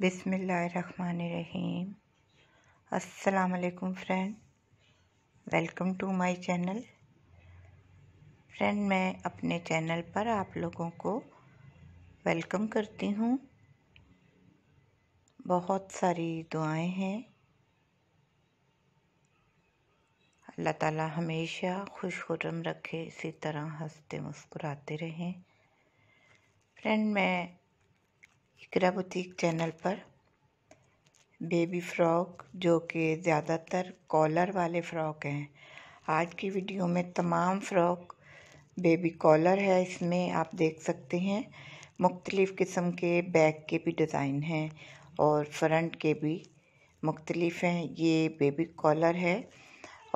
बिसमीम असलकम friend welcome to my channel friend मैं अपने चैनल पर आप लोगों को वेलकम करती हूँ बहुत सारी दुआएं हैं अल्लाह ताला हमेशा खुश खुरम रखे इसी तरह हंसते मुस्कुराते रहें फ्रेंड मैं इकरा बुटीक चैनल पर बेबी फ्रॉक जो कि ज़्यादातर कॉलर वाले फ्रॉक हैं आज की वीडियो में तमाम फ़्रॉक बेबी कॉलर है इसमें आप देख सकते हैं मुख्तलिफ़ किस्म के बैक के भी डिज़ाइन हैं और फ्रंट के भी मुख्तलिफ़ हैं ये बेबी कॉलर है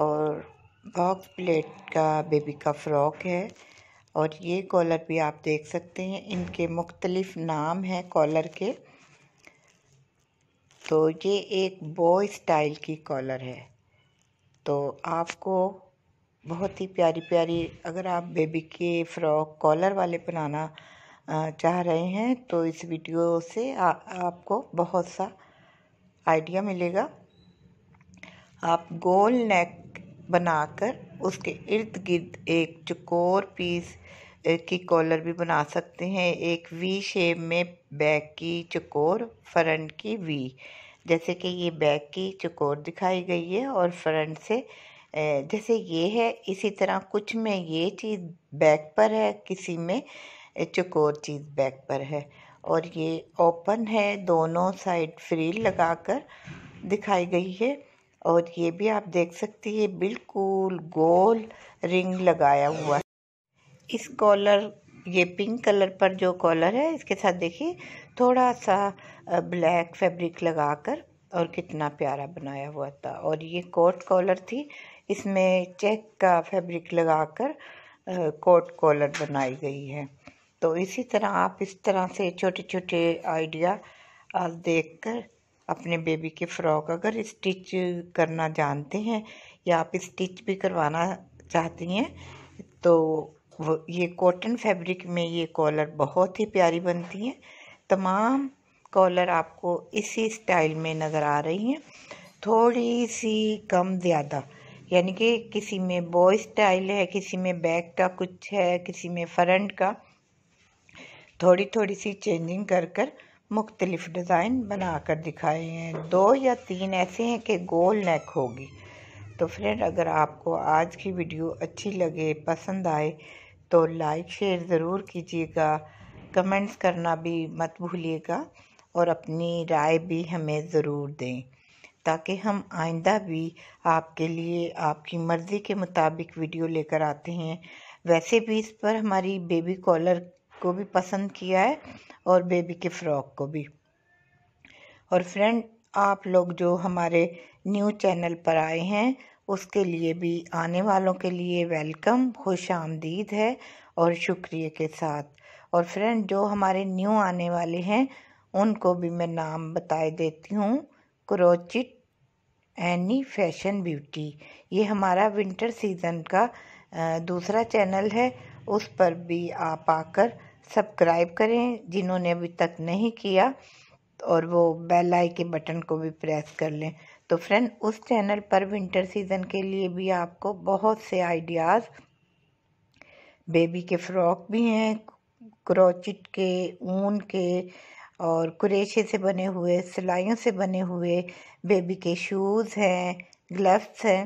और बॉक्स प्लेट का बेबी का फ़्रॉक है और ये कॉलर भी आप देख सकते हैं इनके मुख्तलिफ नाम हैं कॉलर के तो ये एक बॉय स्टाइल की कॉलर है तो आपको बहुत ही प्यारी प्यारी अगर आप बेबी के फ्रॉक कॉलर वाले बनाना चाह रहे हैं तो इस वीडियो से आ, आपको बहुत सा आइडिया मिलेगा आप गोल नेक बनाकर उसके इर्द गिर्द एक चकोर पीस की कॉलर भी बना सकते हैं एक वी शेप में बैक की चकोर फ्रंट की वी जैसे कि ये बैक की चकोर दिखाई गई है और फ्रंट से जैसे ये है इसी तरह कुछ में ये चीज़ बैक पर है किसी में चकोर चीज़ बैक पर है और ये ओपन है दोनों साइड फ्रील लगाकर दिखाई गई है और ये भी आप देख सकती है बिल्कुल गोल रिंग लगाया हुआ है इस कॉलर ये पिंक कलर पर जो कॉलर है इसके साथ देखिए थोड़ा सा ब्लैक फैब्रिक लगाकर और कितना प्यारा बनाया हुआ था और ये कोट कॉलर थी इसमें चेक का फैब्रिक लगाकर कोट कॉलर बनाई गई है तो इसी तरह आप इस तरह से छोटे छोटे आइडिया देख कर अपने बेबी के फ्रॉक अगर स्टिच करना जानते हैं या आप स्टिच भी करवाना चाहती हैं तो ये कॉटन फैब्रिक में ये कॉलर बहुत ही प्यारी बनती हैं तमाम कॉलर आपको इसी स्टाइल में नज़र आ रही हैं थोड़ी सी कम ज़्यादा यानी कि किसी में बॉय स्टाइल है किसी में बैक का कुछ है किसी में फ्रंट का थोड़ी थोड़ी सी चेंजिंग कर कर मुख्तलिफ डिज़ाइन बना कर दिखाए हैं दो या तीन ऐसे हैं कि गोल नेक होगी तो फ्रेंड अगर आपको आज की वीडियो अच्छी लगे पसंद आए तो लाइक शेयर ज़रूर कीजिएगा कमेंट्स करना भी मत भूलिएगा और अपनी राय भी हमें ज़रूर दें ताकि हम आइंदा भी आपके लिए आपकी मर्ज़ी के मुताबिक वीडियो लेकर आते हैं वैसे भी इस पर हमारी बेबी कॉलर को भी पसंद किया है और बेबी के फ्रॉक को भी और फ्रेंड आप लोग जो हमारे न्यू चैनल पर आए हैं उसके लिए भी आने वालों के लिए वेलकम खुश आमदीद है और शुक्रिया के साथ और फ्रेंड जो हमारे न्यू आने वाले हैं उनको भी मैं नाम बताए देती हूँ क्रोचिट एनी फैशन ब्यूटी ये हमारा विंटर सीज़न का दूसरा चैनल है उस पर भी आप आकर सब्सक्राइब करें जिन्होंने अभी तक नहीं किया और वो बेल आई के बटन को भी प्रेस कर लें तो फ्रेंड उस चैनल पर विंटर सीज़न के लिए भी आपको बहुत से आइडियाज़ बेबी के फ्रॉक भी हैं क्रोचिट के ऊन के और कुरेशे से बने हुए सिलाइयों से बने हुए बेबी के शूज़ हैं ग्लव्स हैं